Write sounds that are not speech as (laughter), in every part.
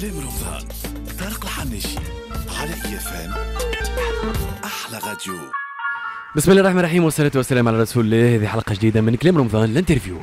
كلام رمضان طارق الحناشي على ايفان احلى راديو بسم الله الرحمن الرحيم والصلاة والسلام على رسول الله هذه حلقة جديدة من كلام رمضان الانترفيو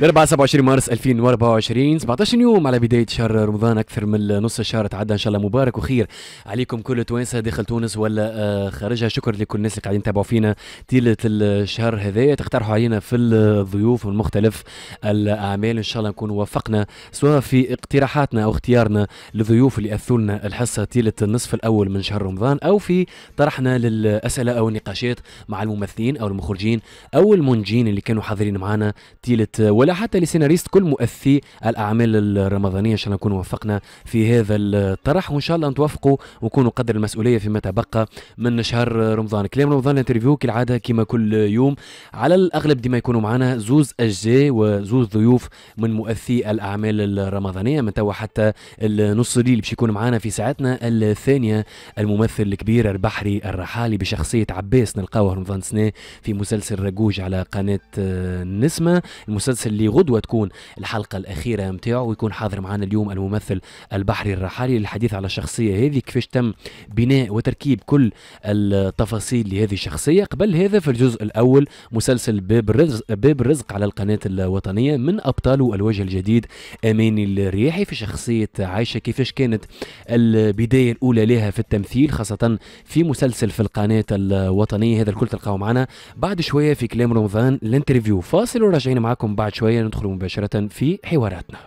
الاربعاء 27 مارس 2024 17 يوم على بدايه شهر رمضان اكثر من نص شهر تعدى ان شاء الله مبارك وخير عليكم كل توانسه داخل تونس ولا آه، خارجها شكر لكل الناس اللي قاعدين تابعوا فينا طيله الشهر هذايا تقترحوا علينا في الضيوف من مختلف الاعمال ان شاء الله نكون وفقنا سواء في اقتراحاتنا او اختيارنا للضيوف اللي اثوا لنا الحصه طيله النصف الاول من شهر رمضان او في طرحنا للاسئله او النقاشات مع الممثلين او المخرجين او المنجين اللي كانوا حاضرين معنا طيله ولا ولا حتى لسيناريست كل مؤثي الاعمال الرمضانيه ان شاء الله نكونوا وفقنا في هذا الطرح وان شاء الله نتوفقوا ونكونوا قدر المسؤوليه فيما تبقى من شهر رمضان كلام رمضان الانترفيو كالعاده كما كل يوم على الاغلب ديما يكونوا معنا زوز اجزاء وزوز ضيوف من مؤثي الاعمال الرمضانيه من توا حتى النص الليل باش يكون معنا في ساعتنا الثانيه الممثل الكبير البحري الرحالي بشخصيه عباس نلقاوه رمضان سنة في مسلسل رجوج على قناه النسمه المسلسل اللي غدوه تكون الحلقه الاخيره نتاعو ويكون حاضر معنا اليوم الممثل البحري الرحالي للحديث على الشخصيه هذه كيفاش تم بناء وتركيب كل التفاصيل لهذه الشخصيه قبل هذا في الجزء الاول مسلسل باب الرزق باب الرزق على القناه الوطنيه من ابطاله الوجه الجديد اماني الرياحي في شخصيه عائشه كيفاش كانت البدايه الاولى لها في التمثيل خاصه في مسلسل في القناه الوطنيه هذا الكل تلقاوه معنا بعد شويه في كلام رمضان الانترفيو فاصل وراجعين معكم بعد شوية ندخل مباشرة في حواراتنا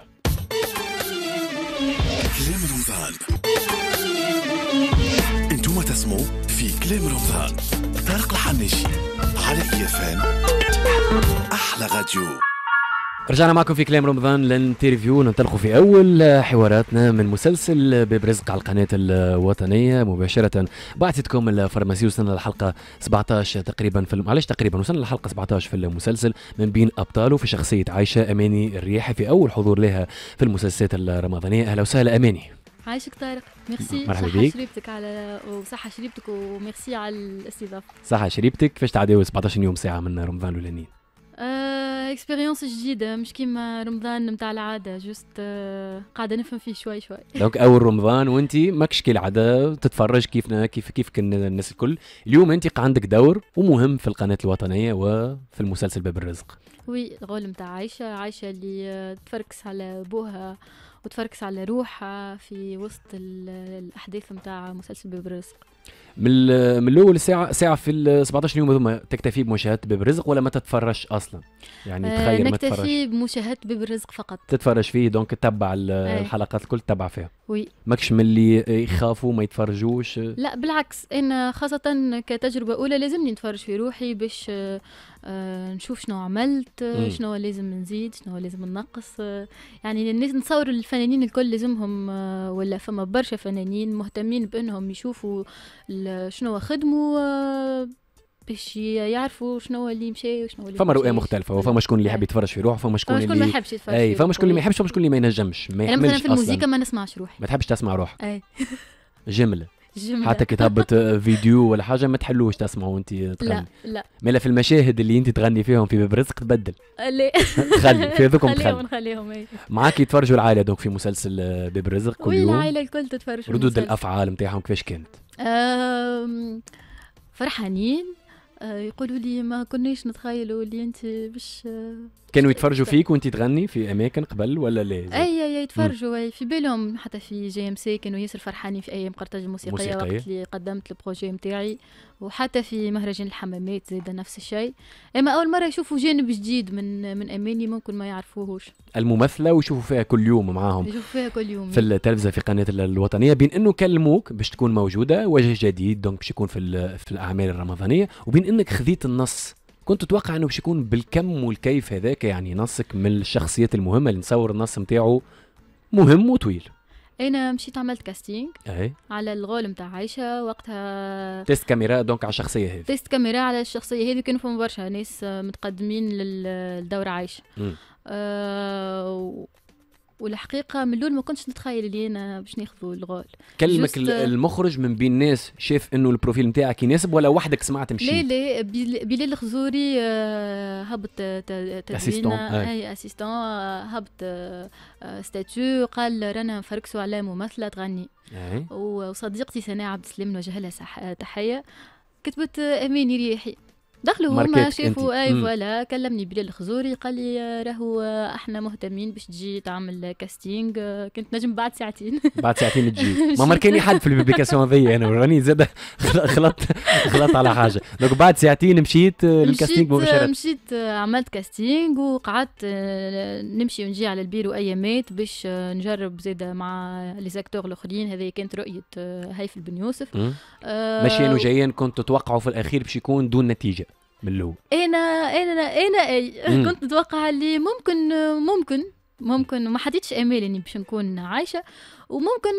كلام رمضان انتم تسمعوا في كلام رمضان طارق الحنيشي على اي احلى راديو رجعنا معكم في كلام رمضان للانترفيو ننطلقوا في اول حواراتنا من مسلسل باب رزق على القناه الوطنيه مباشره بعثتكم الفارماسي وصلنا للحلقه 17 تقريبا في معلش تقريبا وصلنا للحلقه 17 في المسلسل من بين ابطاله في شخصيه عائشه اماني الرياحي في اول حضور لها في المسلسلات الرمضانيه اهلا وسهلا اماني عايشك طارق ميرسي مرحبا صحة شريبتك على وصحة شريبتك وميرسي على الاستضافة صحة شريبتك فاش تعداو 17 يوم ساعة من رمضان الأولاني اكسبيريونس آه، جديده مش كيما رمضان نتاع العاده جوست آه، قاعده نفهم فيه شوي شوي دونك (laughs) اول رمضان وانت ماكش كالعاده تتفرج كيفنا كيف كيف كنا الناس الكل اليوم انت عندك دور ومهم في القناه الوطنيه وفي المسلسل باب الرزق وي الغول نتاع عايشه عايشه اللي آه، تفركس على بوها وتفركس على روحها في وسط الاحداث نتاع مسلسل باب الرزق من من الاول ساعه ساعه في 17 يوم هذوما تكتفي بمشاهده باب الرزق ولا ما تتفرجش اصلا يعني آه، تخيل ما تتفرجش نكتفي بمشاهده باب الرزق فقط تتفرج فيه دونك تتبع إيه. الحلقات الكل تتبع فيها وي ماكش من اللي يخافوا ما يتفرجوش لا بالعكس انا خاصه كتجربه اولى لازمني نتفرج في روحي باش آه، آه، نشوف شنو عملت شنو لازم نزيد شنو لازم ننقص يعني الناس نصور الفنانين الكل لازمهم ولا فما برشا فنانين مهتمين بانهم يشوفوا شنو خدموا آه، باش يعرفوا شنو اللي مشى وشنو اللي فما رؤيه مختلفه وفما شكون اللي يحب إيه. يتفرج إيه، في روحه فما شكون اللي ما يحبش يتفرج اي فما شكون اللي ما يحبش وفما شكون اللي ما ينجمش ما يحبش إيه، انا مثلا في الموسيقى ما نسمعش روحي ما تحبش تسمع روحك اي جمله جملة. حتى كتابة (laughs) فيديو ولا حاجه ما تحلوش تسمعوا وانت تغني لا لا مالا في المشاهد اللي انت تغني فيهم في باب رزق تبدل لي. تخلي في هذوكم تخلي خليهم خليهم معاك يتفرجوا العائله دوك في مسلسل آه، باب رزق كل يوم العائله الكل تتفرج ردود الافعال نتاعهم كيفاش كانت؟ فرحانين آه، يقولوا لي ما كناش نتخيلوا اللي انت باش آه، كانوا يتفرجوا فيك وانت تغني في اماكن قبل ولا لا؟ اي اي يتفرجوا اي في بالهم حتى في جي ام سي كانوا ياسر فرحانين في ايام قرطاج الموسيقيه موسيقية. وقت اللي قدمت البروجي نتاعي وحتى في مهرجان الحمامات زاد نفس الشيء اما اول مره يشوفوا جانب جديد من من اماني ممكن ما يعرفوهوش الممثله ويشوفوا فيها كل يوم معاهم يشوفوا فيها كل يوم في التلفزه في قناه الوطنيه بين انه كلموك باش تكون موجوده وجه جديد دونك باش يكون في في الاعمال الرمضانيه وبين انك خذيت النص كنت اتوقع انه مش يكون بالكم والكيف هذاك يعني نصك من الشخصيات المهمه اللي نصور النص نتاعو مهم وطويل انا مشيت عملت كاستينج اي على الغول نتاع عايشه وقتها تيست كاميرا دونك على الشخصيه هذه تيست كاميرا على الشخصيه هذه كانوا فما برشا ناس متقدمين للدور عايشه آه والحقيقه من الاول ما كنتش نتخيل اللي انا باش ناخذوا الغول كلمك المخرج من بين الناس شاف انه البروفيل نتاعك يناسب ولا وحدك سمعت مشي لا لا بلال الخزوري آه، هبط تدوين آه. اي اسيستون آه، هبط ستاتيو قال رانا نفركسوا على ممثله تغني وصديقتي سناء عبد السلام نوجه لها تحيه كتبت اماني ريحي دخلوا هما شافوا اي فوالا كلمني بلال الخزوري قال لي راهو احنا مهتمين باش تجي تعمل كاستينج كنت نجم بعد ساعتين بعد ساعتين تجي (laughs) ما ماركاني حد في البيبليكاسيون هذيا انا راني زاد (laughs) خلطت خلطت على حاجه دونك بعد ساعتين مشيت آه، للكاستينج مباشره مشيت آه، آه، عملت كاستينج وقعدت نمشي ونجي على البيرو ايامات باش نجرب زيد مع لي زاكتور الاخرين هذه كانت رؤيه هيفل بن يوسف ماشيين وجايين كنت تتوقعوا في الاخير باش يكون دون نتيجه من الاول انا انا انا إيه. كنت اتوقع اللي ممكن ممكن ممكن ما حطيتش امال اني باش نكون عايشه وممكن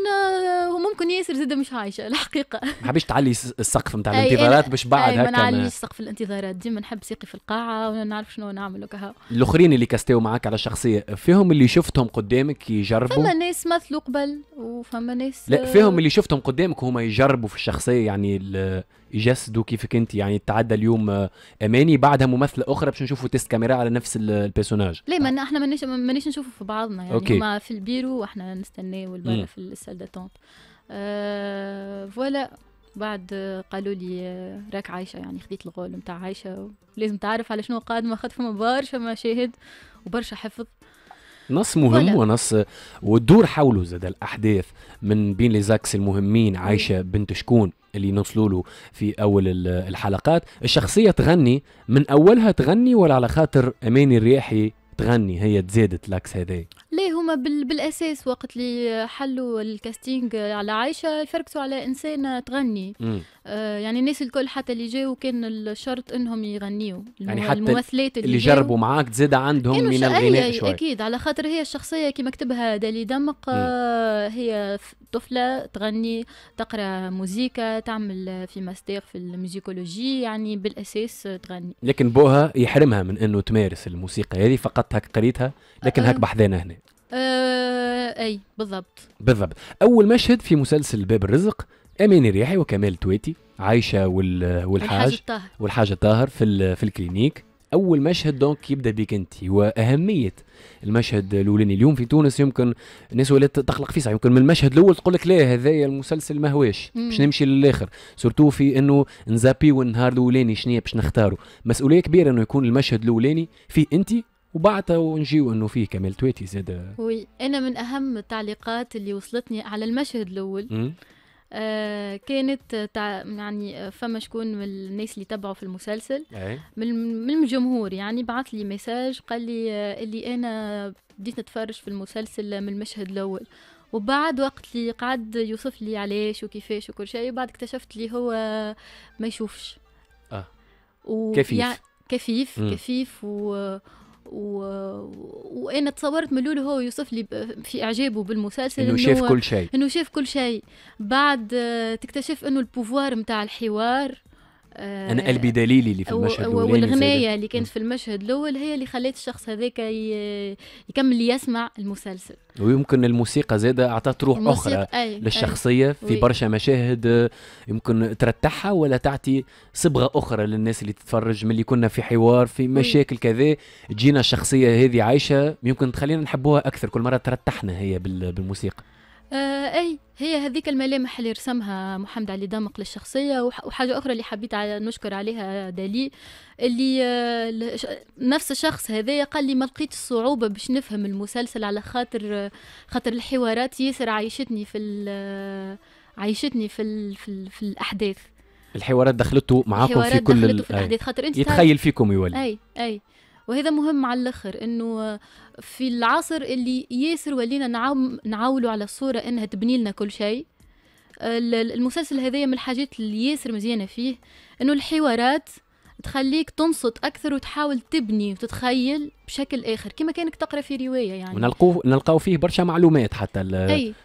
وممكن ياسر زاد مش عايشه الحقيقه ما حبيتش تعلي السقف نتاع الانتظارات باش بعد هكا ما نعليش سقف الانتظارات ديما نحب ساقي في القاعه ونعرف شنو نعمل وكها الاخرين اللي كاستيو معاك على الشخصيه فيهم اللي شفتهم قدامك يجربوا فما ناس مثلوا قبل وفما ناس لا فيهم اللي شفتهم قدامك هما يجربوا في الشخصيه يعني يجسدوا كيفك انت يعني تعدى اليوم آه، اماني بعدها ممثله اخرى باش نشوفوا تيست كاميرا على نفس البيرسوناج لا ما آه. احنا مانيش مانيش نشوفوا في بعضنا يعني أوكي. هما في البيرو واحنا نستناو البرا في السال داتونت أه فوالا بعد قالوا لي آه، راك عايشه يعني خديت الغول نتاع عايشه لازم تعرف على شنو قادمه خاطر فما برشا مشاهد وبرشا حفظ نص مهم ولا. ونص وتدور حوله زاد الاحداث من بين لي زاكس المهمين عايشه بنت شكون اللي نوصلوا له في اول الحلقات الشخصيه تغني من اولها تغني ولا على خاطر اماني الرياحي تغني هي تزادت لاكس هذا ليه هما بالاساس وقت اللي حلوا الكاستينج على عايشه يفركسوا على انسانه تغني آه يعني الناس الكل حتى اللي جاوا كان الشرط انهم يغنيوا يعني حتى الممثلات اللي, اللي جربوا معاك تزاد عندهم من الغناء شوي اكيد على خاطر هي الشخصيه كي كتبها دالي دمق آه هي طفله تغني تقرا موزيكا تعمل في ماستير في الميوزيكولوجي يعني بالاساس تغني لكن بوها يحرمها من انه تمارس الموسيقى هذه فقط هك قريتها لكن هك آه. بحذانا هنا آه اي بالضبط بالضبط اول مشهد في مسلسل باب الرزق امين الريحي وكمال تويتي عايشه وال... والحاج الطاهر. والحاج الطاهر في ال... في الكلينيك اول مشهد دونك يبدا بك انت واهميه المشهد الاولاني اليوم في تونس يمكن الناس ولات تقلق فيه يمكن من المشهد الاول تقول لك لا هذايا المسلسل ما هواش باش نمشي للاخر سورتو في انه نزابي والنهار الاولاني شنو باش نختاره مسؤوليه كبيره انه يكون المشهد الاولاني فيه انت وبعتها ونجيو انه فيه كمال تويتي زاد وي انا من اهم التعليقات اللي وصلتني على المشهد الاول آه كانت تع... يعني فما شكون من الناس اللي تبعوا في المسلسل إيه. من من الجمهور يعني بعث لي مساج قال لي آه اللي انا بديت نتفرج في المسلسل من المشهد الاول وبعد وقت اللي قعد يوصف لي علاش وكيفاش وكل شيء وبعد اكتشفت لي هو ما يشوفش اه و... كفيف يعني كفيف م. كفيف و... وانا تصورت من الاول هو يوصف لي في اعجابه بالمسلسل انه شاف كل شيء انه شاف كل شيء بعد آه، تكتشف انه البوفوار نتاع الحوار انا آه، قلبي دليلي اللي في المشهد الاول والغنايه اللي كانت في المشهد الاول هي اللي خلت الشخص هذاك يكمل يسمع المسلسل ويمكن الموسيقى زادة اعطت روح اخرى أي للشخصيه أي في برشا مشاهد يمكن ترتاحها ولا تعطي صبغه اخرى للناس اللي تتفرج من اللي كنا في حوار في مشاكل كذا تجينا الشخصيه هذه عايشه يمكن تخلينا نحبوها اكثر كل مره ترتحنا هي بالموسيقى آه اي هي هذيك الملامح اللي رسمها محمد علي دامق للشخصيه وحاجه اخرى اللي حبيت على نشكر عليها دالي اللي آه نفس الشخص هذايا قال لي ما لقيت الصعوبه باش نفهم المسلسل على خاطر خاطر الحوارات ياسر عايشتني في آه، عايشتني في ال في, ال في الاحداث الحوارات دخلته معاكم في كل في الاحداث خاطر انت يتخيل فيكم يولي اي اي وهذا مهم على الاخر انه في العصر اللي ياسر ولينا نعاولوا على الصوره انها تبني لنا كل شيء المسلسل هذايا من الحاجات اللي ياسر مزيانه فيه انه الحوارات تخليك تنصت اكثر وتحاول تبني وتتخيل بشكل اخر كما كانك تقرا في روايه يعني ونلقوا نلقاو فيه برشا معلومات حتى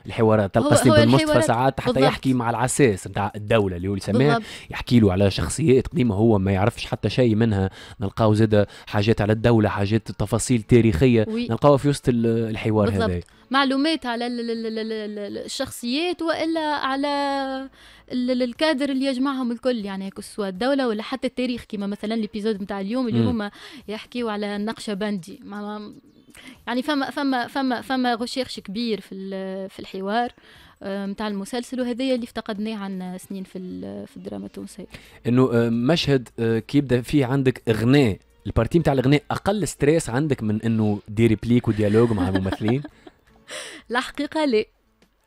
الحوارات تلقى سليم المصطفى ساعات حتى بالضبط. يحكي مع العساس نتاع الدوله اللي هو يسميها يحكي له على شخصيات قديمه هو ما يعرفش حتى شيء منها نلقاو زاد حاجات على الدوله حاجات تفاصيل تاريخيه نلقاو في وسط الحوار هذا معلومات على الشخصيات والا على الكادر اللي يجمعهم الكل يعني سواء الدوله ولا حتى التاريخ كما مثلا الابيزود نتاع اليوم اللي هما يحكيوا على النقشه براندي ما يعني فما فما فما فما ريشيرش كبير في في الحوار نتاع آه، المسلسل وهذايا اللي افتقدناه عن سنين في في الدراما التونسيه انه آه، مشهد آه، كيبدا فيه عندك اغناء البارتي نتاع الاغناء اقل ستريس عندك من انه دي ريبليك وديالوج مع الممثلين (laughs) لا حقيقه لا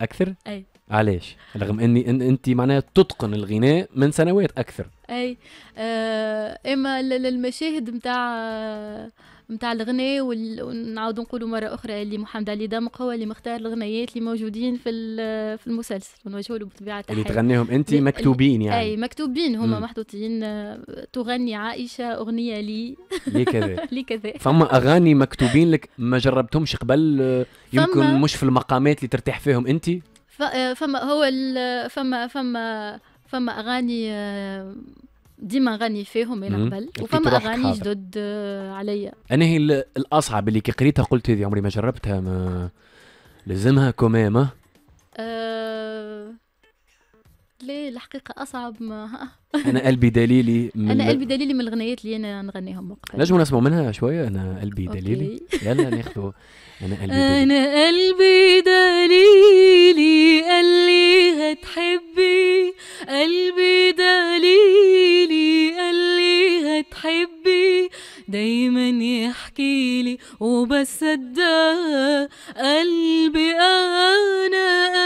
اكثر اي علاش رغم اني إن انت معناها تتقن الغناء من سنوات اكثر اي آه اما المشاهد نتاع نتاع الغناء ونعاودوا نقولوا مره اخرى اللي محمد علي دمق هو اللي مختار الغنيات اللي موجودين في في المسلسل ونوجهوا له بطبيعه الحال اللي تغنيهم انت مكتوبين يعني اي مكتوبين هما محطوطين تغني عائشه اغنيه لي لي كذا (laughs) لي كذا فما اغاني مكتوبين لك ما جربتهمش قبل يمكن مش في المقامات اللي ترتاح فيهم انت فما هو فما فما فما اغاني ديما غني فيهم من قبل وفما اغاني جدد آه، عليا انا هي الاصعب اللي كي قريتها قلت هذه عمري ما جربتها ما لازمها كمامه أه... ليه الحقيقة أصعب ما (laughs) أنا قلبي دليلي من أنا قلبي دليلي من الغنيات اللي أنا نغنيهم وقتها نجم نسمعوا منها شوية أنا قلبي دليلي يلا ناخذوا أنا قلبي دليلي أنا قلبي دليلي قال لي هتحبي قلبي دليلي تحبي دايما يحكي لي وبصدق قلبي انا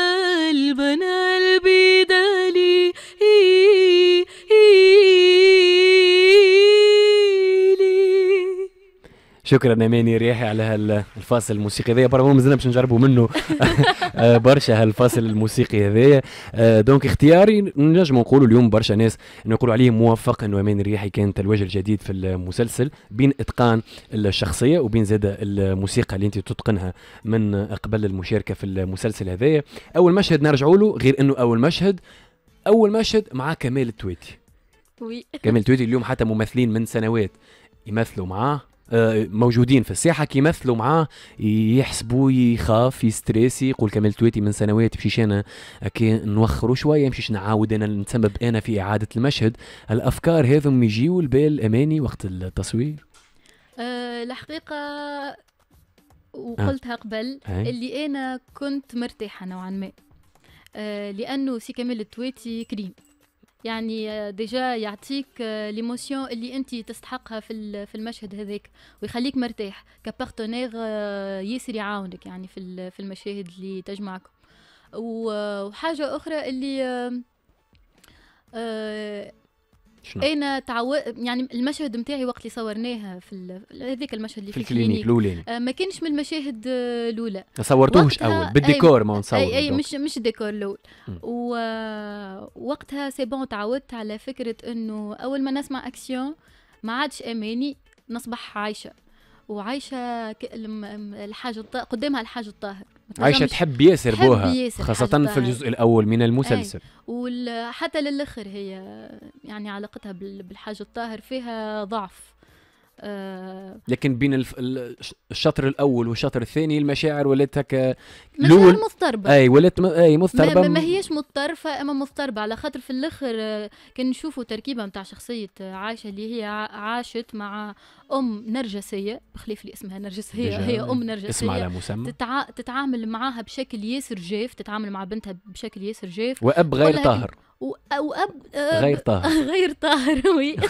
قلبي انا قلبي دالي شكرا اماني رياحي على هالفاصل الموسيقي هذايا برا مازلنا باش نجربوا منه (laughs) آه، برشا هالفاصل الموسيقي هذايا آه، دونك اختياري نجم نقولوا اليوم برشا ناس نقولوا عليه موفق انه اماني رياحي كانت الوجه الجديد في المسلسل بين اتقان الشخصيه وبين زاد الموسيقى اللي انت تتقنها من قبل المشاركه في المسلسل هذايا اول مشهد نرجعوا له غير انه اول مشهد اول مشهد مع كمال التويتي وي كمال التويتي اليوم حتى ممثلين من سنوات يمثلوا معاه آه، موجودين في الساحه كيمثلوا معاه يحسبوا يخاف يستريس يقول كمال تويتي من سنوات مشيش انا كي نوخروا شويه مشيش نعاود انا نتسبب انا في اعاده المشهد الافكار هذم يجيو البال اماني وقت التصوير أه الحقيقه وقلتها آه. قبل اللي انا كنت مرتاحه نوعا ما أه لانه سي كمال التويتي كريم يعني آه، ديجا يعطيك ليموسيون آه، اللي انت تستحقها في في المشهد هذاك ويخليك مرتاح كبارتنير آه، ياسر يعاونك يعني في في المشاهد اللي تجمعكم وحاجه اخرى اللي شنو؟ انا تعو... يعني المشهد نتاعي وقت اللي صورناها في ال... هذاك المشهد اللي في, في الكلينيك الاولاني آه ما كانش من المشاهد الاولى ما صورتوهش اول بالديكور ما نصور اي اي مش مش الديكور الاول ووقتها سي بون تعودت على فكره انه اول ما نسمع اكسيون ما عادش اماني نصبح عايشه وعايشه الحاج قدامها الحاج الطاهر عايشه تحب ياسر بوها ياسر خاصه في الجزء الاول من المسلسل وحتى للاخر هي يعني علاقتها بالحاج الطاهر فيها ضعف آه، لكن بين الشطر الاول والشطر الثاني المشاعر ولات آه، هكا مشاعر مضطربه اي ولات اي مضطربه ما, ما هيش مضطربه اما مضطربه على خاطر في الاخر آه، كان نشوفوا تركيبه نتاع شخصيه عائشه اللي هي عاشت مع ام نرجسيه بخلاف اللي اسمها نرجسيه هي ام نرجسيه اسم على مسمى تتع... تتعامل معاها بشكل ياسر جاف تتعامل مع بنتها بشكل ياسر جاف واب غير طاهر واب غير طاهر (laughs) غير طاهر وي (laughs)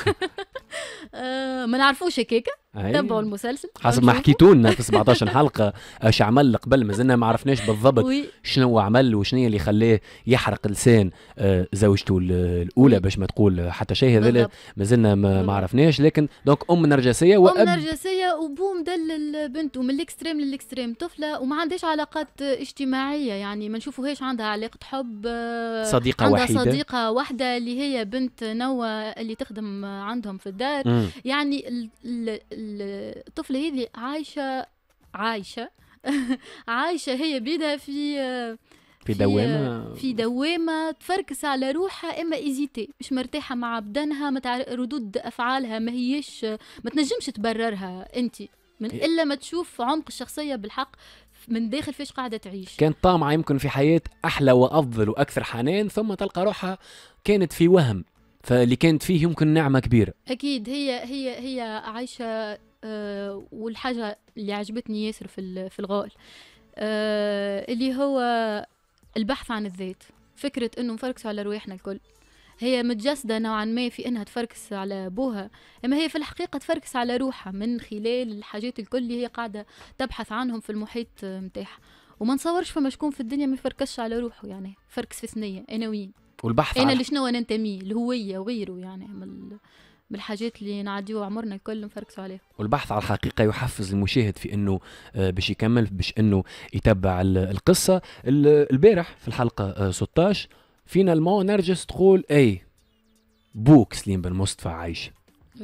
آه، ما نعرفوش هكاك تابعوا المسلسل حسب ما حكيتوا لنا في 17 (laughs) حلقه اش عمل قبل مازلنا ما عرفناش بالضبط شنو هو عمل وشنو اللي خلاه يحرق لسان آه، زوجته الاولى باش ما تقول حتى شيء هذا مازلنا ما عرفناش لكن دونك ام نرجسيه واب ام نرجسيه وبو مدلل بنته من الاكستريم للاكستريم طفله وما عندهاش علاقات اجتماعيه يعني ما نشوفوهاش عندها علاقه حب آه، صديقه عندها وحيده صديقه واحده اللي هي بنت نوى اللي تخدم عندهم في الدار م. يعني ال ال الطفلة هذه عايشة عايشة (laughs) عايشة هي بيدها في في دوامة في دوامة تفركس على روحها اما ايزيتي مش مرتاحة مع بدنها ردود افعالها ما هيش ما تنجمش تبررها انت من الا ما تشوف عمق الشخصية بالحق من داخل فيش قاعدة تعيش كانت طامعة يمكن في حياة أحلى وأفضل وأكثر حنان ثم تلقى روحها كانت في وهم فاللي كانت فيه يمكن نعمه كبيره اكيد هي هي هي عايشه أه والحاجه اللي عجبتني ياسر في في الغال أه اللي هو البحث عن الذات فكره انه نفركسوا على رواحنا الكل هي متجسدة نوعا ما في إنها تفركس على ابوها أما هي في الحقيقة تفركس على روحها من خلال الحاجات الكل اللي هي قاعدة تبحث عنهم في المحيط آه، متاعها وما نصورش فما شكون في الدنيا ما يفركسش على روحه يعني فركس في ثنية أنا وين والبحث انا اللي لشنو ننتمي الهويه وغيره يعني من من اللي نعديو عمرنا الكل نفركسوا عليها والبحث على الحقيقه يحفز المشاهد في انه آه، باش يكمل باش انه يتبع القصه البارح في الحلقه 16 آه، فينا المو نرجس تقول اي بوك سليم بن مصطفى عايشه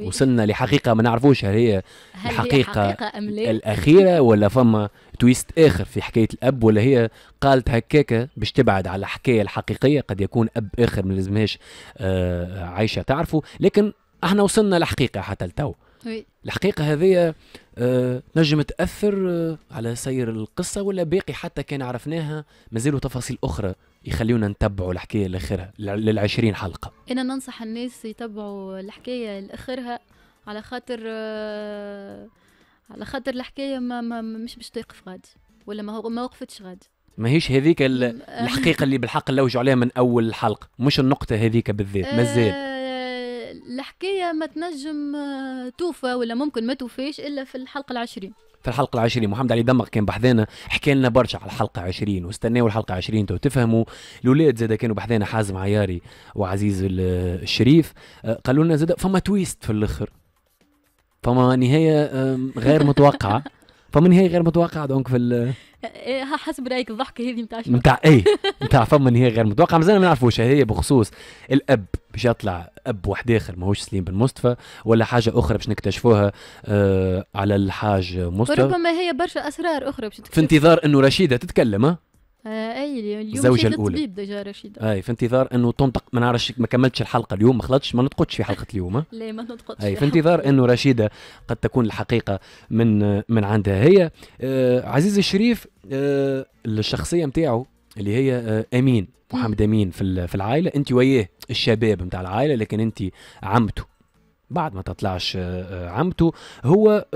وصلنا لحقيقه ما نعرفوش هل هي الحقيقه الاخيره ولا فما تويست اخر في حكايه الاب ولا هي قالت هكاك باش تبعد على الحكايه الحقيقيه قد يكون اب اخر ما لازمهاش آه عايشه تعرفه لكن احنا وصلنا لحقيقه حتى لتو وي. الحقيقه هذه آه، نجم تاثر آه، على سير القصه ولا باقي حتى كان عرفناها مازالوا تفاصيل اخرى يخليونا نتبعوا الحكايه لاخرها للعشرين حلقه انا ننصح الناس يتبعوا الحكايه لاخرها على خاطر آه، على خاطر الحكايه ما, ما مش باش توقف غادي ولا ما, ما وقفتش غادي ماهيش هذيك الحقيقه اللي بالحق لوجوا عليها من اول الحلقه مش النقطه هذيك بالذات مازال الحكايه ما تنجم آه، توفى ولا ممكن ما توفيش الا في الحلقه العشرين في الحلقه العشرين محمد علي دمغ كان بحذانا حكى لنا برشا على الحلقه 20 واستناو الحلقه 20 تو تفهموا الاولاد زادا كانوا بحذانا حازم عياري وعزيز آه، الشريف آه، قالوا لنا زادا فما تويست في الاخر فما نهايه غير متوقعه (laughs) فمن هي غير متوقعه دونك في إيه، حسب رايك الضحكه هذه نتاع نتاع اي نتاع فما هي غير متوقعه مازال ما نعرفوش هي بخصوص الاب باش يطلع اب واحد اخر ماهوش سليم بن مصطفى ولا حاجه اخرى باش نكتشفوها آه على الحاج مصطفى ربما هي برشا اسرار اخرى باش في انتظار انه رشيده تتكلم آه، اي اليوم الزوجه الاولى رشيده اي في انتظار انه تنطق ما نعرفش ما كملتش الحلقه اليوم ما خلطتش ما نطقتش في حلقه اليوم (laughs) لا ما نطقتش اي في انتظار انه رشيده قد تكون الحقيقه من من عندها هي آه عزيز الشريف آه الشخصيه نتاعو اللي هي آه، امين محمد امين في في العائله انت وياه الشباب نتاع العائله لكن انت عمته بعد ما تطلعش آه، عمته هو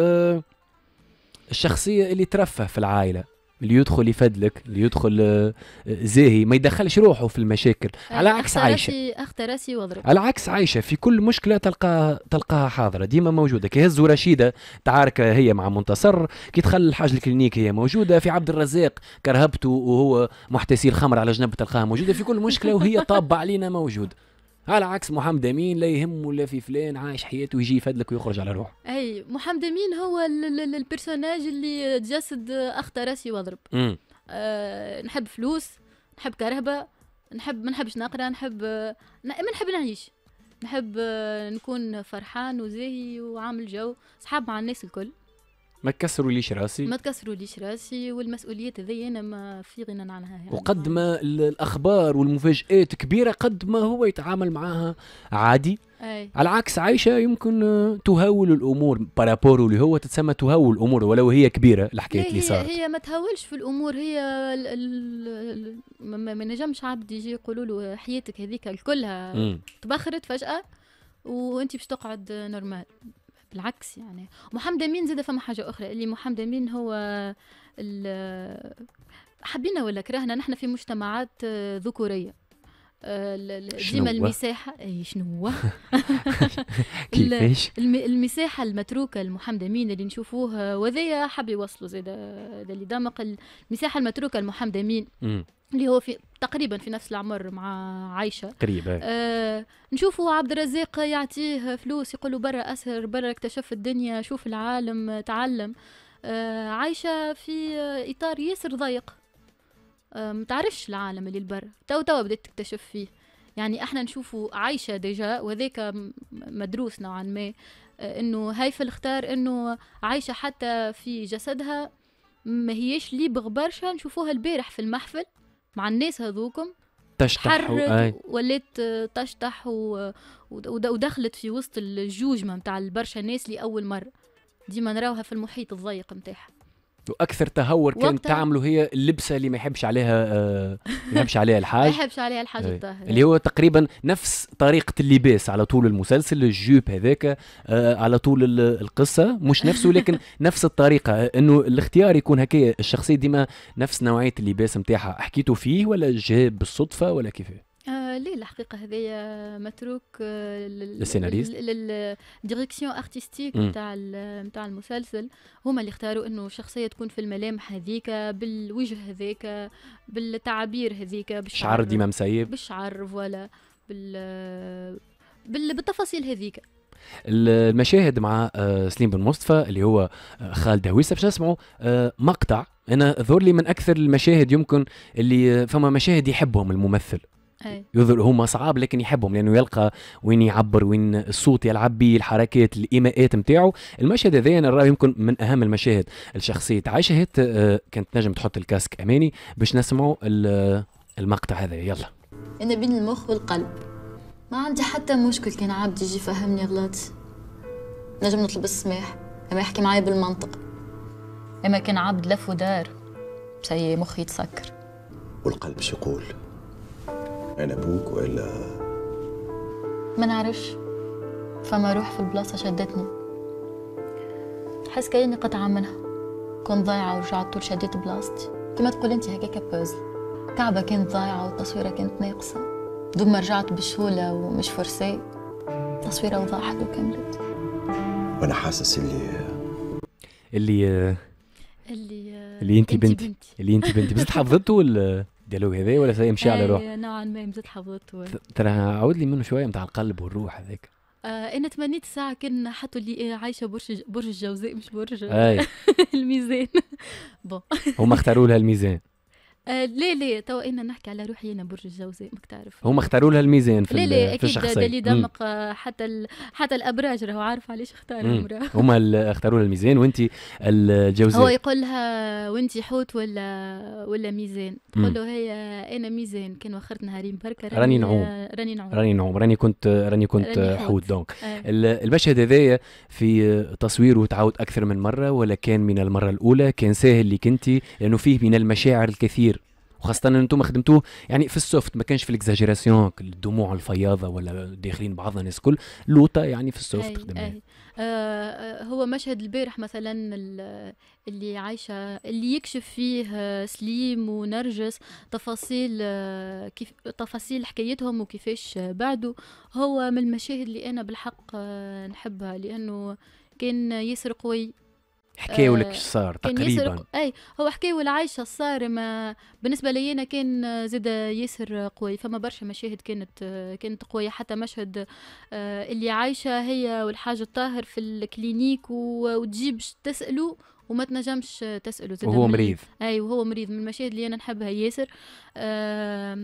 الشخصيه اللي ترفه في العائله اللي يدخل يفدلك اللي يدخل آه، زاهي ما يدخلش روحه في المشاكل على عكس عايشه اختر راسي واضرب على عكس عايشه في كل مشكله تلقاها تلقاها حاضره ديما موجوده كي هزوا رشيده تعارك هي مع منتصر كي دخل الحاج الكلينيك هي موجوده في عبد الرزاق كرهبته وهو محتسي الخمر على جنب تلقاها موجوده في كل مشكله وهي طابه علينا موجوده على عكس محمد امين لا يهمه ولا في فلان عايش حياته يجي يفدلك ويخرج على روحه اي محمد امين هو البيرسوناج اللي تجسد اخطى راسي واضرب أه نحب فلوس نحب كرهبه نحب ما نحبش نقرا نحب ما نحب نعيش نحب آه، نكون فرحان وزاهي وعامل جو صحاب مع الناس الكل ما تكسروا ليش راسي ما تكسروا ليش راسي والمسؤوليات هذيا انا ما في غنى عنها يعني وقد ما الاخبار والمفاجات كبيره قد ما هو يتعامل معاها عادي أي. على العكس عايشه يمكن تهول الامور بارابورو اللي هو تتسمى تهول الامور ولو هي كبيره الحكايه اللي صارت هي ما تهولش في الامور هي الـ ال ما نجمش عبد يجي يقولوا له حياتك هذيك كلها تبخرت فجاه وانت باش تقعد نورمال بالعكس يعني محمد امين زاد فما حاجه اخرى اللي محمد امين هو حبينا ولا كرهنا نحن في مجتمعات آه، ذكوريه آه، ديما المساحه اي شنو (laughs) كيفاش المساحه المتروكه لمحمد امين اللي نشوفوه آه، وذايا حب يوصلوا زاد اللي دامق المساحه المتروكه لمحمد امين اللي هو في تقريبا في نفس العمر مع عايشة قريبة آه نشوفوا عبد الرزاق يعطيه فلوس يقول له برا أسهر برا اكتشف الدنيا شوف العالم تعلم آه عايشة في إطار ياسر ضيق آه متعرفش العالم اللي البر تو تو بدأت تكتشف فيه يعني احنا نشوفوا عايشة ديجا وذيك مدروس نوعا ما آه انه هيفا اختار انه عايشة حتى في جسدها ما هيش ليبغ برشا نشوفوها البارح في المحفل مع الناس هذوكم تشطح و... ولات آه، تشطح و... ودخلت في وسط الجوجمه نتاع برشا ناس لاول مره ديما نراوها في المحيط الضيق نتاعها واكثر تهور كان تعمله هي اللبسه اللي ما يحبش عليها آه ما يحبش عليها (laughs) الحاج ما يحبش عليها الحاج إيه. الطاهر اللي هو تقريبا نفس طريقه اللباس على طول المسلسل الجوب هذاك آه على طول القصه مش نفسه لكن (laughs) نفس الطريقه انه الاختيار يكون هكايا الشخصيه ديما نفس نوعيه اللباس نتاعها حكيتوا فيه ولا جاب بالصدفه ولا كيفاه ليه الحقيقه هذايا متروك آه، للسيناريست للديريكسيون ارتستيك نتاع نتاع المسلسل هما اللي اختاروا انه شخصيه تكون في الملامح هذيك بالوجه هذاك بالتعابير هذيك بالشعر ديما مسيب بالشعر فوالا بال بالتفاصيل هذيك المشاهد مع آه، سليم بن مصطفى اللي هو آه، خالد هويسه باش نسمعوا مقطع انا ظهر لي من اكثر المشاهد يمكن اللي فما مشاهد يحبهم الممثل يظهر هما صعاب لكن يحبهم لانه يلقى وين يعبر وين الصوت يلعب به الحركات الايماءات نتاعو المشهد هذا انا راه يمكن من اهم المشاهد الشخصيه عاشهات آه، كانت نجم تحط الكاسك اماني باش نسمعوا آه، المقطع هذا يلا انا بين المخ والقلب ما عندي حتى مشكل كان عبد يجي يفهمني غلط نجم نطلب السماح اما يحكي معايا بالمنطق اما كان عبد لف ودار سي مخي يتسكر والقلب شو يقول انا ابوك والا ما نعرفش فما روح في البلاصه شدتني حس كاني قطعه منها كنت ضايعه ورجعت طول شديت بلاصتي كما تقول انت هكاك بوزل كعبه كانت ضايعه والتصويره كانت ناقصه دوب ما رجعت بسهوله ومش فرسي التصويره وضاحت وكملت وانا حاسس اللي اللي اللي اللي انت بنتي اللي انت بنتي بس حفظته ولا الديالوج هذا ولا يمشي على روح آه، نوعا ما مزات حضرته ترى عاود لي منه شويه نتاع القلب والروح هذاك آه، انا تمنيت ساعه كان حطوا لي آه، عايشه برج برج الجوزاء مش برج (laughs) الميزان بون هما اختاروا لها الميزان آه لا لا تو انا نحكي على روحي انا برج الجوزاء ماك تعرف هم اختاروا لها الميزان في لا لا اكيد ده اللي دمق آه، حتى ال... حتى الابراج راهو عارف علاش اختارهم هم اللي اختاروا لها الميزان وانت الجوزاء هو يقول لها وانت حوت ولا ولا ميزان تقول له هي انا ميزان كان وخرت نهارين بركه راني, راني نعوم راني نعوم راني نعوم راني كنت راني كنت راني حوت, حوت دونك آه. المشهد هذايا في تصويره تعاود اكثر من مره ولا كان من المره الاولى كان ساهل لك انت لانه فيه من المشاعر الكثير وخاصة ان انتم خدمتوه يعني في السوفت ما كانش في الاكزاجيراسيون الدموع الفياضة ولا داخلين بعضنا الناس كل لوطة يعني في السوفت أي. آه،, آه هو مشهد البارح مثلا اللي عايشة اللي يكشف فيه آه، سليم ونرجس تفاصيل آه، كيف تفاصيل حكايتهم وكيفاش بعده هو من المشاهد اللي انا بالحق نحبها لانه كان ياسر قوي حكاوا لك آه، شو صار تقريبا اي هو حكاوا العيشه الصارمه ما بالنسبه لينا كان زاد ياسر قوي فما برشا مشاهد كانت كانت قويه حتى مشهد آه، اللي عايشه هي والحاج الطاهر في الكلينيك وتجيب تساله وما تنجمش تساله وهو مريض اي وهو مريض من المشاهد اللي انا نحبها ياسر آه،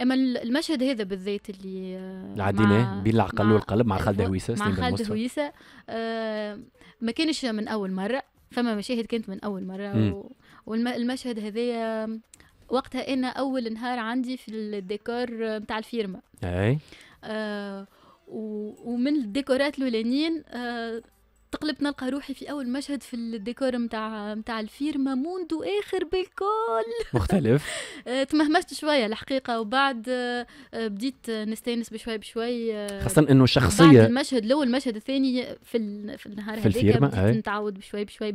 اما المشهد هذا بالذات اللي عديناه بين العقل والقلب مع خالد هويسه مع خالد هويسه ما كانش من اول مره فما مشاهد كانت من اول مره و... والمشهد هذايا وقتها انا اول نهار عندي في الديكور نتاع الفيرما اي آه و... ومن الديكورات الاولانيين آه تقلبت نلقى روحي في اول مشهد في الديكور نتاع نتاع الفيرما منذ اخر بالكل (laughs) مختلف آه، تمهمشت شويه الحقيقه وبعد آه، بديت نستانس بشوي بشوي آه، خاصه انه الشخصيه بعد المشهد الاول المشهد الثاني في في النهار في الفيرما بديت نتعود بشوي بشوي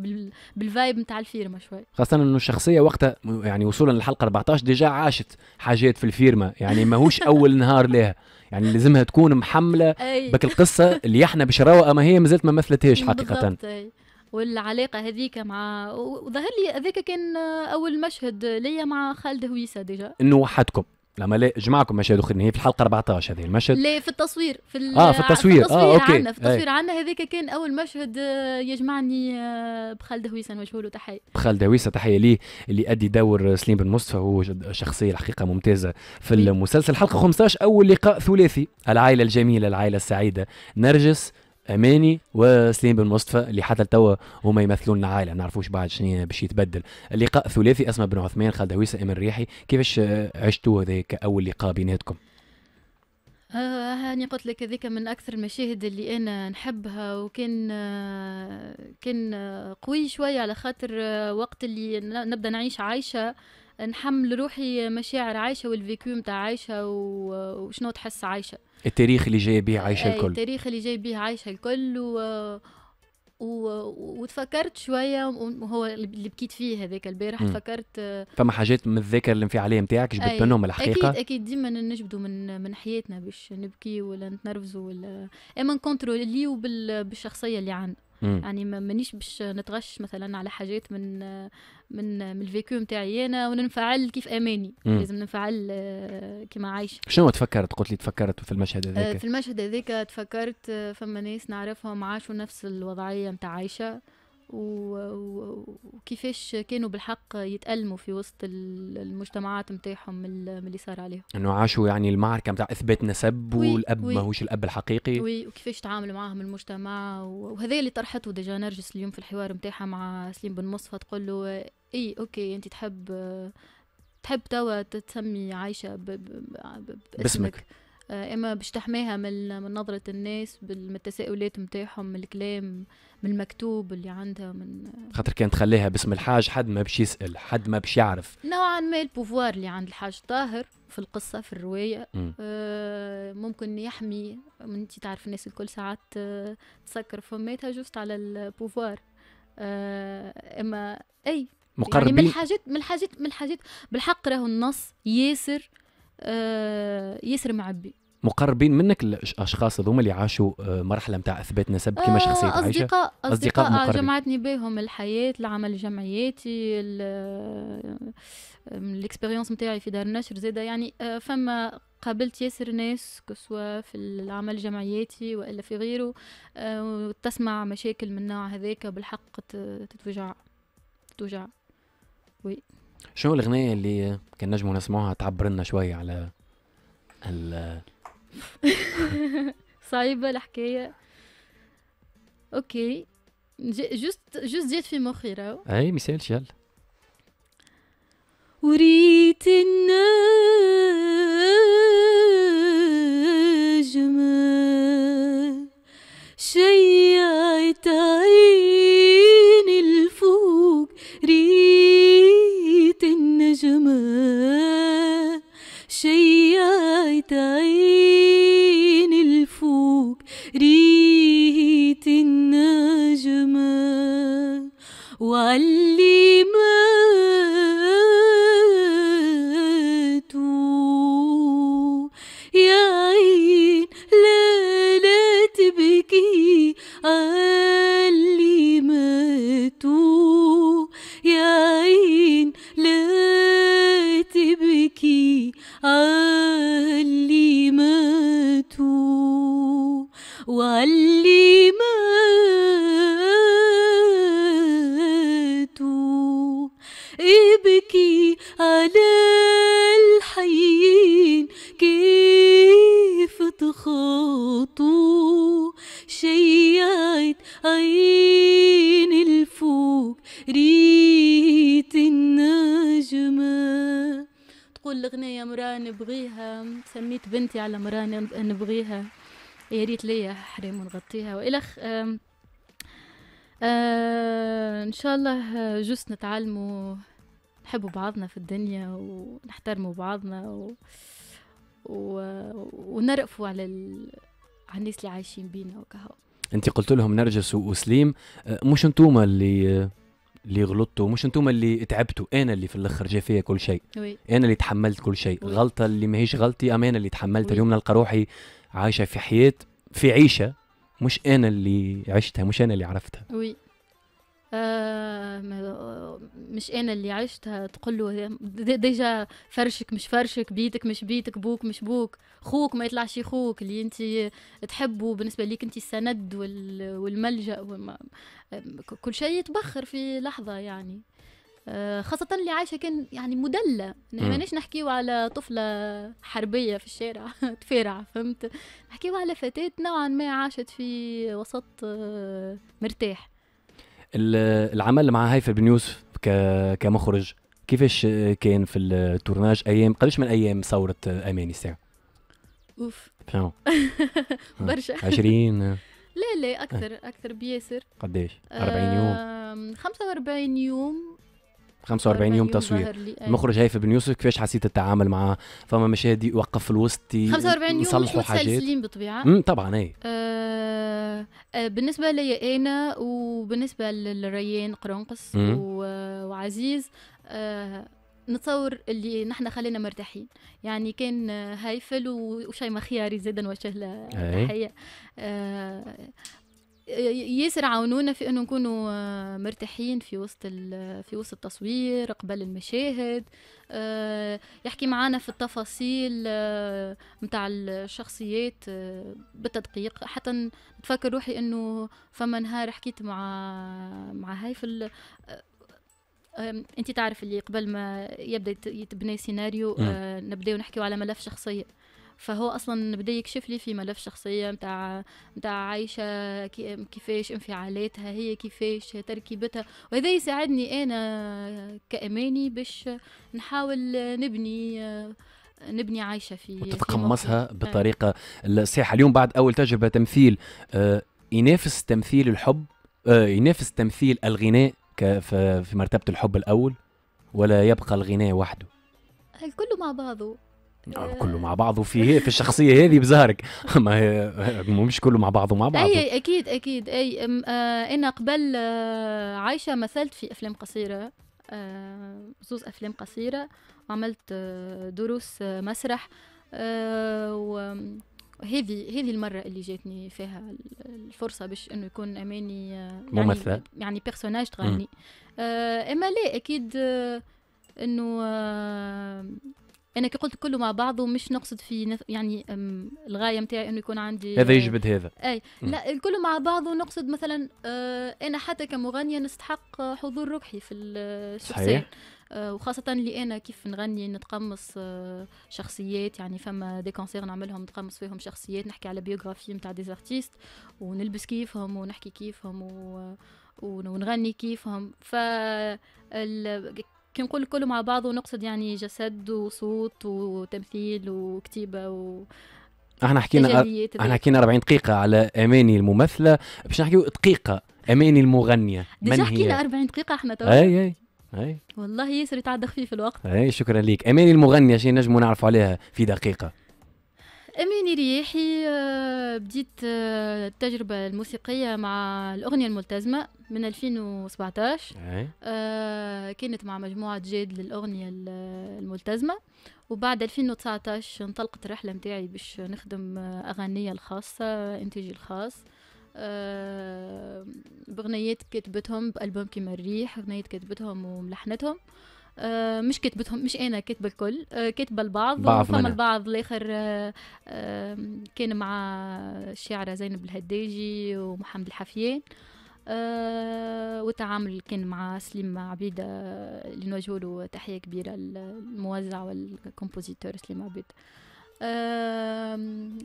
بالفايب نتاع الفيرما شوي خاصه انه الشخصيه وقتها يعني وصولا للحلقه 14 ديجا عاشت حاجات في الفيرما يعني ماهوش اول نهار لها يعني لازمها تكون محمله بك القصه اللي احنا بشراوه اما هي مازالت ما مثلتهاش حقيقه أي. والعلاقة هذيك مع وظهر لي هذاك كان أول مشهد ليا مع خالد هويسة ديجا إنه وحدكم لما لا جمعكم مشاهد اخرين هي في الحلقه 14 هذه المشهد لا في التصوير في اه في التصوير, التصوير اه اوكي عنا في التصوير عندنا هذاك كان اول مشهد آه، يجمعني آه، بخالد هويسه نوجه له تحيه بخالد هويسه تحيه ليه اللي ادي دور سليم بن مصطفى هو شخصيه الحقيقه ممتازه في المسلسل حلقه 15 اول لقاء ثلاثي العائله الجميله العائله السعيده نرجس اماني وسليم بن مصطفى اللي حتى توا هما يمثلون عائله ما نعرفوش بعد شنو باش يتبدل اللقاء ثلاثي اسماء بن عثمان خالد هويسه امين الريحي كيفاش عشتوا هذاك اول لقاء بيناتكم آه هاني قلت لك هذيك من اكثر المشاهد اللي انا نحبها وكان آه كان آه قوي شويه على خاطر آه وقت اللي نبدا نعيش عايشه نحمل روحي مشاعر عايشه والفيكيو نتاع عايشه وشنو تحس عايشه التاريخ اللي جاي به عايشه إيه، الكل التاريخ اللي جاي به عايشه الكل و... و... وتفكرت شويه وهو اللي بكيت فيه هذاك البارح تفكرت فما حاجات من الذاكر الانفعاليه نتاعك جبت إيه، منهم الحقيقه اكيد اكيد ديما نجبدوا من من حياتنا باش نبكي ولا نتنرفزوا ولا اما نكونتروليو بال... بالشخصيه اللي عندنا مم. يعني مانيش باش نتغش مثلا على حاجات من من من الفيكو نتاعي انا وننفعل كيف اماني مم. لازم ننفعل آه، كيما عايشه شنو تفكرت قلت لي تفكرت في المشهد آه، هذاك في المشهد هذاك تفكرت آه، فما ناس نعرفهم عاشوا نفس الوضعيه نتاع عايشه وكيفاش كانوا بالحق يتألموا في وسط المجتمعات نتاعهم من اللي صار عليهم انه عاشوا يعني المعركه نتاع اثبات نسب والاب ماهوش الاب الحقيقي وي وكيفاش تعامل معاهم المجتمع وهذا اللي طرحته ديجا نرجس اليوم في الحوار نتاعها مع سليم بن مصفى تقول له اي اوكي انت تحب تحب توا تسمي عايشه ب... ب... ب... باسمك, باسمك. آه، اما باش تحميها من من نظره الناس بالتساؤلات نتاعهم من الكلام من المكتوب اللي عندها من خاطر كانت تخليها باسم الحاج حد ما باش يسال حد ما باش يعرف نوعا ما البوفوار اللي عند الحاج طاهر في القصه في الروايه آه ممكن يحمي انت تعرف الناس الكل ساعات آه، تسكر فماتها جوست على البوفوار آه اما اي مقربين يعني من الحاجات من الحاجات من الحاجات بالحق راهو النص ياسر آه ياسر معبي مقربين منك الاشخاص هذوما اللي عاشوا آه، مرحله نتاع اثبات نسب كما آه، شخصيه أصدقاء عايشه اصدقاء اصدقاء جمعتني بهم الحياه العمل الجمعياتي آه، الاكسبيريونس نتاعي في دار النشر زاده يعني فما قابلت ياسر ناس كسوا في العمل الجمعياتي وإلا في غيره تسمع مشاكل من النوع هذاك بالحق تتوجع تتوجع وي شنو الأغنية اللي كان نجمو نسمعوها تعبر لنا شوية على (laughs) صعيبه الحكايه اوكي جوست جوست جات في مخي راهو اي مثال يلا وريت النجم شيعت عيني الفوق ريت النجم شيعت عيني واللي بنتي على مرأة نبغيها يا ريت ليا حرام ونغطيها والى آه ان شاء الله جوست نتعلموا نحبوا بعضنا في الدنيا ونحترموا بعضنا و... و... ونرقفوا على ال... على الناس اللي عايشين بينا وكهو انت قلت لهم نرجس وسليم آه، مش انتوما اللي اللي غلطتوا مش انتم اللي تعبتوا انا اللي في الاخر جا فيا كل شيء انا اللي تحملت كل شيء غلطه اللي ماهيش غلطي ام انا اللي تحملتها اليوم نلقى روحي عايشه في حياه في عيشه مش انا اللي عشتها مش انا اللي عرفتها وي آه مش انا اللي عشتها تقول له ديجا فرشك مش فرشك بيتك مش بيتك بوك مش بوك خوك ما يطلعش خوك اللي انت تحبه بالنسبه ليك انت السند والملجا كل شيء يتبخر في لحظه يعني آه خاصة اللي عايشة كان يعني مدلة مانيش نحكيو على طفلة حربية في الشارع (laughs) تفرع فهمت نحكيو على فتاة نوعا ما عاشت في وسط آه، مرتاح العمل مع هيفا بن يوسف كمخرج كيفاش كان في التورناج ايام قديش من ايام ثوره اماني الساعه؟ اوف (laughs) برشا 20 (laughs) لا لا اكثر اكثر بياسر قديش 40 يوم 45 يوم 45 يوم تصوير أيوة. المخرج هيفا بن يوسف كيفاش حسيت التعامل معاه فما مشاهد يوقف في الوسط 45 يوم مش متسلسلين بطبيعه امم طبعا اي آه, آه، بالنسبه لي انا وبالنسبه للريان قرنقص وعزيز آه نتصور اللي نحن خلينا مرتاحين يعني كان هيفل وشيماء خياري زيدا وجه لها تحيه ياسر عاونونا في انه نكونوا آه، مرتاحين في وسط آه، في وسط التصوير قبل المشاهد آه، يحكي معنا في التفاصيل متاع الشخصيات بالتدقيق حتى نتفكر روحي انه فما نهار حكيت مع مع هاي في انت تعرف اللي قبل ما يبدا يتبني سيناريو نبداو نحكيو على ملف شخصيه فهو اصلا بدا يكشف لي في ملف شخصيه نتاع نتاع عايشه كيفاش انفعالاتها هي كيفاش تركيبتها وهذا يساعدني انا كاماني باش نحاول نبني نبني عايشه في وتتقمصها نعم. بطريقه الصحيحه اليوم بعد اول تجربه تمثيل آه، ينافس تمثيل الحب آه، ينافس تمثيل الغناء في مرتبه الحب الاول ولا يبقى الغناء وحده الكل مع بعضه آه، كله مع بعضه في في الشخصيه هذه بزهرك (laughs) ما هي مش كله مع بعضه مع بعضه اي اكيد اكيد اي آه، انا قبل آه، عايشه مثلت في افلام قصيره زوز افلام قصيره وعملت دروس مسرح وهذه هذه المره اللي جاتني فيها الفرصه باش انه يكون اماني يعني ممثل يعني بيرسوناج تغني اما لا اكيد انه انا كي قلت كله مع بعضه مش نقصد في نف... يعني الغايه نتاعي انه يكون عندي هذا يجبد هذا اي لا الكل مع بعضه نقصد مثلا آه انا حتى كمغنيه نستحق آه، حضور ربحي في الشخصيه آه، وخاصة اللي أنا كيف نغني نتقمص آه، شخصيات يعني فما دي كونسير نعملهم نتقمص فيهم شخصيات نحكي على بيوغرافي نتاع دي زارتيست ونلبس كيفهم ونحكي كيفهم و... ونغني كيفهم ف كي نقول كله مع بعض ونقصد يعني جسد وصوت وتمثيل وكتيبه و احنا حكينا احنا حكينا 40 دقيقه على اماني الممثله باش نحكيو دقيقه اماني المغنيه هي؟ حكينا 40 دقيقه احنا تو اي اي اي والله ياسر يتعدى خفيف الوقت اي شكرا لك اماني المغنيه شي نجمو نعرفوا عليها في دقيقه أميني رياحي آه، بديت آه، التجربة الموسيقية مع الأغنية الملتزمة من 2017 آه، كانت مع مجموعة جاد للأغنية الملتزمة وبعد 2019 انطلقت الرحلة متاعي باش نخدم أغنية الخاصة إنتاجي الخاص بغنيات كتبتهم بألبوم كيما الريح أغنيات كتبتهم وملحنتهم آه، مش كتبتهم مش انا كاتبه الكل آه، كاتبه البعض وفما البعض الاخر آه، كان مع الشاعره زينب الهداجي ومحمد الحفيان أه والتعامل كان مع سليم عبيده اللي نوجه له تحيه كبيره الموزع والكومبوزيتور سليم عبيده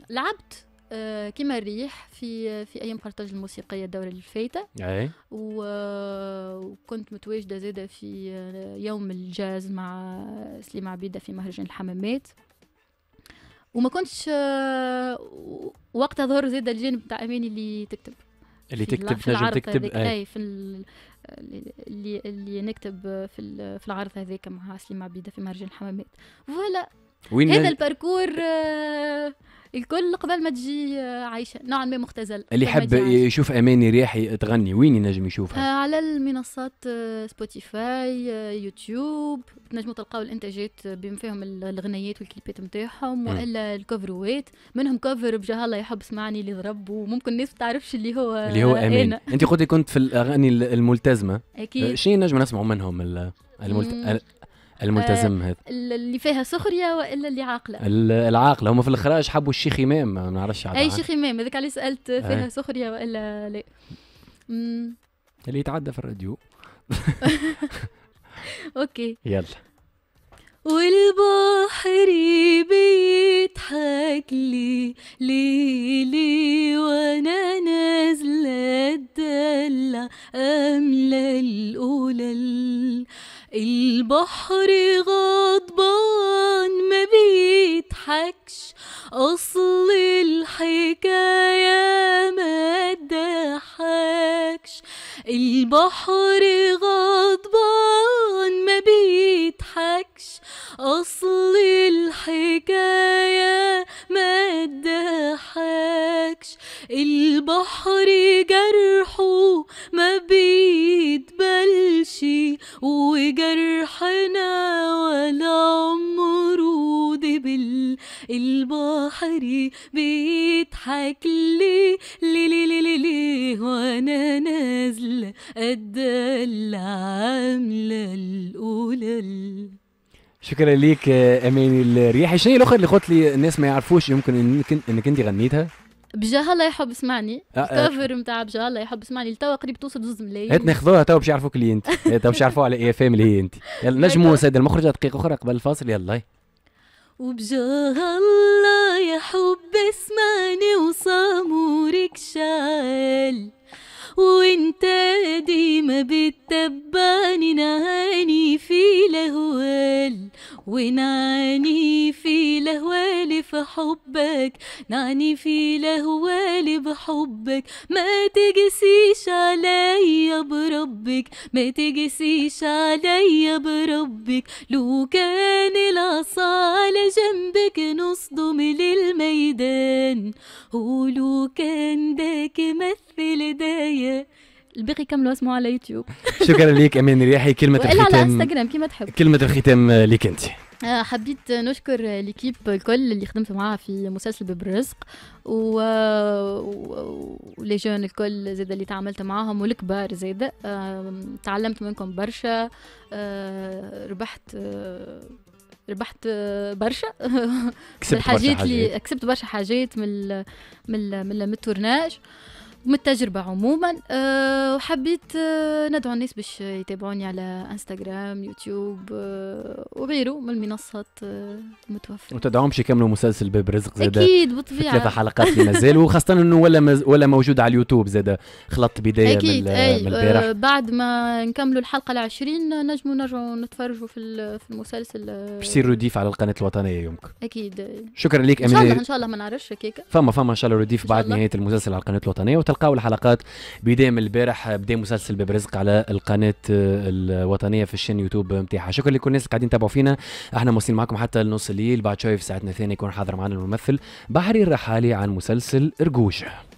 لعبت آه، كما الريح في في ايام قرطاج الموسيقيه الدوره اللي فايته وكنت متواجده زاده في آه، يوم الجاز مع سليم عبيده في مهرجان الحمامات وما كنتش آه، وقتها ظهر زاده الجانب تاع اماني اللي تكتب اللي تكتب نجم تكتب اي في اللي اللي نكتب في في العرض هذاك مع سليم عبيده في مهرجان الحمامات فوالا هذا الباركور الكل قبل ما تجي آه، عايشه نوعا ما مختزل اللي حب يشوف اماني رياحي تغني وين ينجم يشوفها آه على المنصات سبوتيفاي آه، يوتيوب آه، تنجموا تلقاو الانتاجات بما فيهم الغنيات والكليبات نتاعهم والا الكوفروات منهم كوفر بجاه الله يحب سمعني اللي ضرب وممكن الناس ما تعرفش اللي هو اللي هو امان انت قلتي كنت في الاغاني الملتزمه اكيد شنو نجم نسمعوا منهم الملت... الملتزم آه، هذا اللي فيها سخريه والا اللي عاقله العاقله هم في الاخراج حبوا الشيخ امام ما نعرفش اي شيخ امام هذاك علي سالت آه. فيها سخريه والا لا اللي يتعدى في الراديو (laughs) اوكي يلا والبحر بيضحك لي ليلي وانا نازله الدلة املى الاولى البحر غضبان ما بيضحكش أصل الحكاية ما تضحكش البحر غضبان ما بيضحكش أصل الحكاية ما تضحكش البحر جرحه ما بيتبلش وجرحنا ولا عمره دبل البحر بحري بيضحك لي لي لي لي لي, لي وانا نازله قد العمله الاولى شكرا ليك امين الرياحي الشيء الاخر اللي قلت لي الناس ما يعرفوش يمكن انك انك انت غنيتها بجاه الله يحب يسمعني آه، آه. الكفر نتاع بجاه الله يحب يسمعني لتوا قريب توصل زوز ملايين هات ناخذوها توا باش يعرفوك اللي انت توا باش يعرفوها على اي اف ام اللي هي انت يلا نجموا سيد المخرجه دقيقه اخرى قبل الفاصل يلا وبجاه الله يا حب اسمعني وصامورك شال وانت ديما بتتبعني نعاني في لهوال ونعني في لهوالي في حبك نعني في لهوالي بحبك ما تجسيش عليا بربك ما تجسيش عليا بربك لو كان العصا على جنبك نصدم للميدان ولو كان داك مثل دايا الباقي كملوا اسمه على يوتيوب (laughs) شكرا لك امين رياحي كلمه الختام على انستغرام كيما تحب كلمه الختام ليك انت آه، حبيت نشكر ليكيب الكل اللي خدمت معاها في مسلسل باب الرزق و, و... لي جون الكل زاد اللي تعاملت معاهم والكبار زاد آه، تعلمت منكم برشا آه، ربحت ربحت برشا كسبت برشا اللي كسبت برشا حاجات من ال... من ال... من التورناج من التجربة عموما أه وحبيت أه ندعو الناس باش يتابعوني على انستغرام يوتيوب أه وغيره من المنصات أه، المتوفرة وتدعوهمش يكملوا مسلسل باب رزق زاد اكيد بالطبيعة ثلاثة حلقات اللي مازال وخاصة انه ولا مز... ولا موجود على اليوتيوب زاد خلطت بداية أكيد من, أي. من البارح أه، بعد ما نكملوا الحلقة العشرين نجموا نرجعوا نتفرجوا في في المسلسل أه، باش يصير رديف على القناة الوطنية يمكن اكيد شكرا لك امين ان شاء الله ان شاء الله ما نعرفش هكاك فما فما ان شاء الله رديف بعد نهاية المسلسل على القناة الوطنية تلقاو الحلقات بدايه من البارح بدا مسلسل باب رزق على القناه آه، الوطنيه في الشين يوتيوب نتاعها شكرا لكل الناس اللي قاعدين تابعوا فينا احنا موصلين معكم حتى لنص الليل بعد شويه في ساعتنا الثانيه يكون حاضر معنا الممثل بحري الرحالي عن مسلسل رجوجه